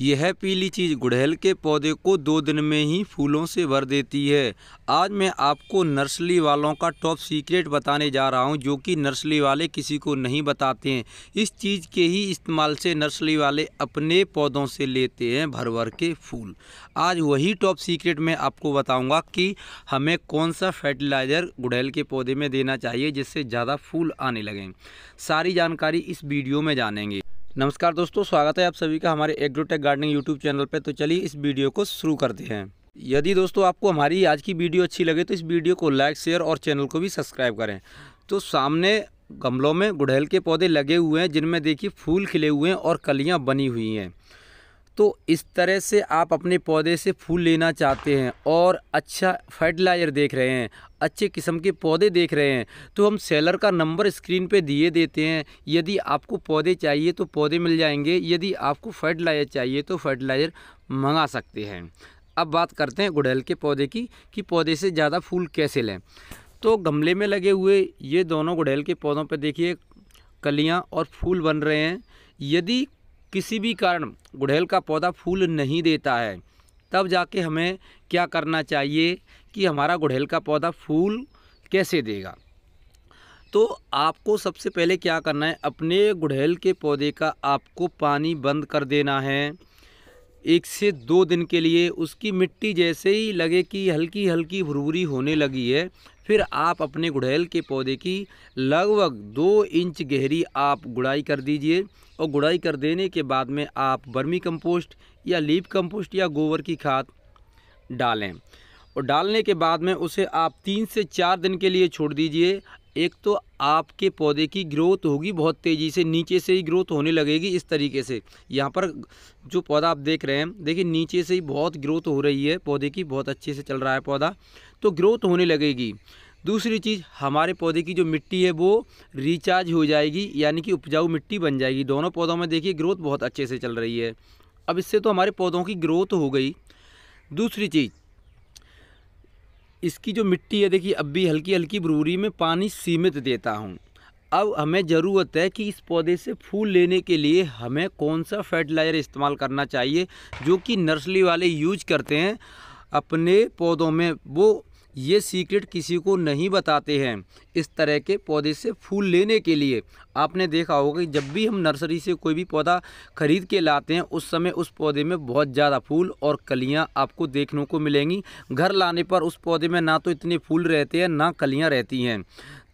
यह पीली चीज गुड़हल के पौधे को दो दिन में ही फूलों से भर देती है आज मैं आपको नर्सरी वालों का टॉप सीक्रेट बताने जा रहा हूं जो कि नर्सरी वाले किसी को नहीं बताते हैं इस चीज़ के ही इस्तेमाल से नर्सरी वाले अपने पौधों से लेते हैं भर भर के फूल आज वही टॉप सीक्रेट मैं आपको बताऊँगा कि हमें कौन सा फर्टिलाइज़र गुड़हल के पौधे में देना चाहिए जिससे ज़्यादा फूल आने लगें सारी जानकारी इस वीडियो में जानेंगे नमस्कार दोस्तों स्वागत है आप सभी का हमारे एग्रोटेक गार्डनिंग यूट्यूब चैनल पर तो चलिए इस वीडियो को शुरू करते हैं यदि दोस्तों आपको हमारी आज की वीडियो अच्छी लगे तो इस वीडियो को लाइक शेयर और चैनल को भी सब्सक्राइब करें तो सामने गमलों में गुड़हल के पौधे लगे हुए हैं जिनमें देखिए फूल खिले हुए हैं और कलियाँ बनी हुई हैं तो इस तरह से आप अपने पौधे से फूल लेना चाहते हैं और अच्छा फर्टिलाइज़र देख रहे हैं अच्छे किस्म के पौधे देख रहे हैं तो हम सेलर का नंबर स्क्रीन पे दिए देते हैं यदि आपको पौधे चाहिए तो पौधे मिल जाएंगे यदि आपको फर्टिलाइज़र चाहिए तो फर्टिलाइज़र मंगा सकते हैं अब बात करते हैं गुड़हल के पौधे की कि पौधे से ज़्यादा फूल कैसे लें तो गमले में लगे हुए ये दोनों गुड़हल के पौधों पर देखिए कलियाँ और फूल बन रहे हैं यदि किसी भी कारण गुड़हल का पौधा फूल नहीं देता है तब जाके हमें क्या करना चाहिए कि हमारा गुड़हल का पौधा फूल कैसे देगा तो आपको सबसे पहले क्या करना है अपने गुड़हल के पौधे का आपको पानी बंद कर देना है एक से दो दिन के लिए उसकी मिट्टी जैसे ही लगे कि हल्की हल्की भुरभुरी होने लगी है फिर आप अपने गुड़ैल के पौधे की लगभग दो इंच गहरी आप गुड़ाई कर दीजिए और गुड़ाई कर देने के बाद में आप बर्मी कंपोस्ट या लीप कंपोस्ट या गोबर की खाद डालें और डालने के बाद में उसे आप तीन से चार दिन के लिए छोड़ दीजिए एक तो आपके पौधे की ग्रोथ होगी बहुत तेज़ी से नीचे से ही ग्रोथ होने लगेगी इस तरीके से यहाँ पर जो पौधा आप देख रहे हैं देखिए नीचे से ही बहुत ग्रोथ हो रही है पौधे की बहुत अच्छे से चल रहा है पौधा तो ग्रोथ होने लगेगी दूसरी चीज़ हमारे पौधे की जो मिट्टी है वो रिचार्ज हो जाएगी यानी कि उपजाऊ मिट्टी बन जाएगी दोनों पौधों में देखिए ग्रोथ बहुत अच्छे से चल रही है अब इससे तो हमारे पौधों की ग्रोथ हो गई दूसरी चीज़ इसकी जो मिट्टी है देखिए अब भी हल्की हल्की ब्रूरी में पानी सीमित देता हूँ अब हमें ज़रूरत है कि इस पौधे से फूल लेने के लिए हमें कौन सा फर्टिलाइज़र इस्तेमाल करना चाहिए जो कि नर्सरी वाले यूज करते हैं अपने पौधों में वो ये सीक्रेट किसी को नहीं बताते हैं इस तरह के पौधे से फूल लेने के लिए आपने देखा होगा कि जब भी हम नर्सरी से कोई भी पौधा खरीद के लाते हैं उस समय उस पौधे में बहुत ज़्यादा फूल और कलियां आपको देखने को मिलेंगी घर लाने पर उस पौधे में ना तो इतने फूल रहते हैं ना कलियाँ रहती हैं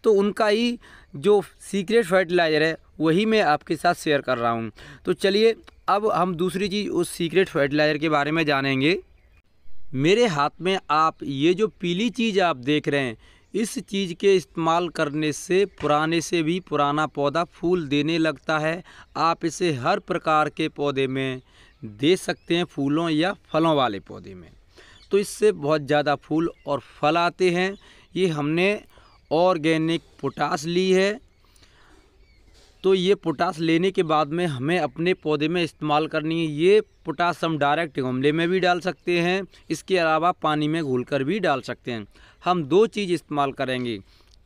तो उनका ही जो सीक्रेट फर्टिलाइज़र है वही मैं आपके साथ शेयर कर रहा हूँ तो चलिए अब हम दूसरी चीज़ उस सीक्रेट फर्टिलाइज़र के बारे में जानेंगे मेरे हाथ में आप ये जो पीली चीज़ आप देख रहे हैं इस चीज़ के इस्तेमाल करने से पुराने से भी पुराना पौधा फूल देने लगता है आप इसे हर प्रकार के पौधे में दे सकते हैं फूलों या फलों वाले पौधे में तो इससे बहुत ज़्यादा फूल और फल आते हैं ये हमने ऑर्गेनिक पोटास ली है तो ये पोटास लेने के बाद में हमें अपने पौधे में इस्तेमाल करनी है ये पोटास हम डायरेक्ट गमले में भी डाल सकते हैं इसके अलावा पानी में घुल भी डाल सकते हैं हम दो चीज़ इस्तेमाल करेंगे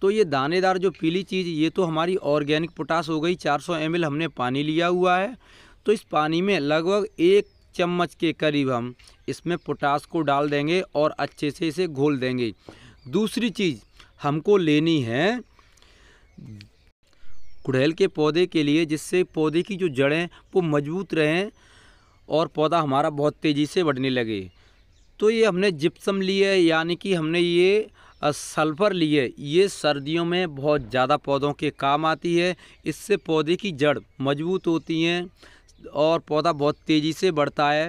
तो ये दानेदार जो पीली चीज़ ये तो हमारी ऑर्गेनिक पोटास हो गई 400 सौ हमने पानी लिया हुआ है तो इस पानी में लगभग एक चम्मच के करीब हम इसमें पोटास को डाल देंगे और अच्छे से इसे घोल देंगे दूसरी चीज़ हमको लेनी है गुड़हल के पौधे के लिए जिससे पौधे की जो जड़ें वो मजबूत रहें और पौधा हमारा बहुत तेज़ी से बढ़ने लगे तो ये हमने जिप्सम लिए यानी कि हमने ये सल्फ़र लिए ये सर्दियों में बहुत ज़्यादा पौधों के काम आती है इससे पौधे की जड़ मजबूत होती हैं और पौधा बहुत तेज़ी से बढ़ता है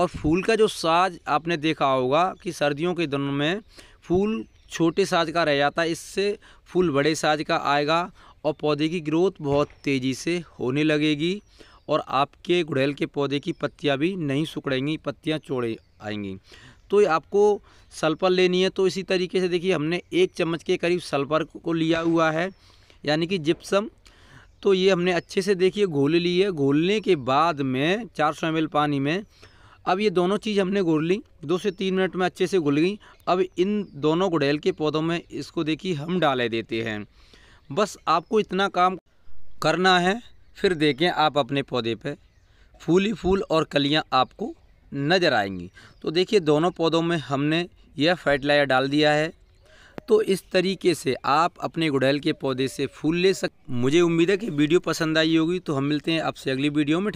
और फूल का जो साज आपने देखा होगा कि सर्दियों के दिनों में फूल छोटे साज का रह जाता है इससे फूल बड़े साज का आएगा और पौधे की ग्रोथ बहुत तेज़ी से होने लगेगी और आपके गुड़ैल के पौधे की पत्तियाँ भी नहीं सुखड़ेंगी पत्तियाँ चौड़े आएंगी तो आपको सल्फ़र लेनी है तो इसी तरीके से देखिए हमने एक चम्मच के करीब सल्फ़र को लिया हुआ है यानी कि जिप्सम तो ये हमने अच्छे से देखिए घोल ली है घोलने के बाद में चार सौ एम पानी में अब ये दोनों चीज़ हमने घोल ली दो से तीन मिनट में अच्छे से घुल गई अब इन दोनों गुड़ैल के पौधों में इसको देखिए हम डाले देते हैं बस आपको इतना काम करना है फिर देखें आप अपने पौधे पे फूल ही फूल और कलियां आपको नज़र आएंगी तो देखिए दोनों पौधों में हमने यह फर्टिलाइजर डाल दिया है तो इस तरीके से आप अपने गुड़हल के पौधे से फूल ले सक मुझे उम्मीद है कि वीडियो पसंद आई होगी तो हम मिलते हैं आपसे अगली वीडियो में